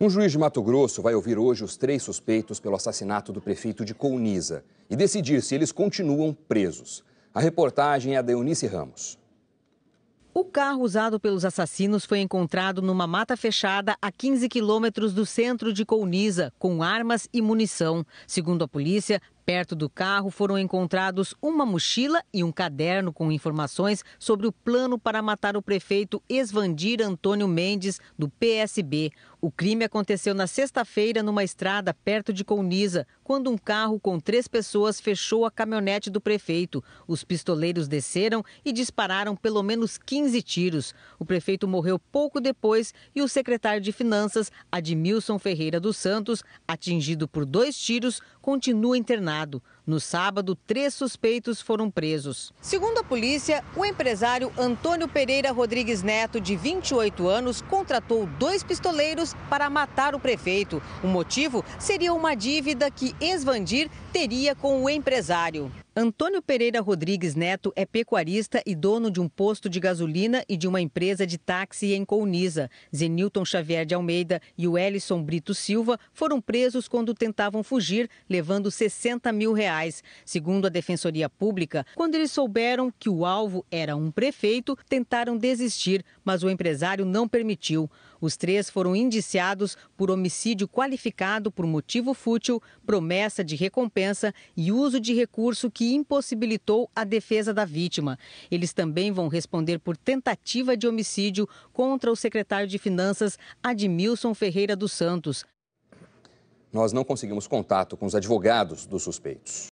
Um juiz de Mato Grosso vai ouvir hoje os três suspeitos pelo assassinato do prefeito de Colniza e decidir se eles continuam presos. A reportagem é da Eunice Ramos. O carro usado pelos assassinos foi encontrado numa mata fechada a 15 quilômetros do centro de Colniza, com armas e munição. Segundo a polícia, perto do carro foram encontrados uma mochila e um caderno com informações sobre o plano para matar o prefeito Esvandir Antônio Mendes, do PSB. O crime aconteceu na sexta-feira numa estrada perto de Colniza, quando um carro com três pessoas fechou a caminhonete do prefeito. Os pistoleiros desceram e dispararam pelo menos 15 tiros. O prefeito morreu pouco depois e o secretário de Finanças, Admilson Ferreira dos Santos, atingido por dois tiros, continua internado. No sábado, três suspeitos foram presos. Segundo a polícia, o empresário Antônio Pereira Rodrigues Neto, de 28 anos, contratou dois pistoleiros para matar o prefeito. O motivo seria uma dívida que Esvandir teria com o empresário. Antônio Pereira Rodrigues Neto é pecuarista e dono de um posto de gasolina e de uma empresa de táxi em Couniza. Zenilton Xavier de Almeida e o Ellison Brito Silva foram presos quando tentavam fugir, levando 60 mil reais reais, segundo a Defensoria Pública. Quando eles souberam que o alvo era um prefeito, tentaram desistir, mas o empresário não permitiu. Os três foram indiciados por homicídio qualificado por motivo fútil, promessa de recompensa e uso de recurso que impossibilitou a defesa da vítima. Eles também vão responder por tentativa de homicídio contra o secretário de Finanças, Admilson Ferreira dos Santos. Nós não conseguimos contato com os advogados dos suspeitos.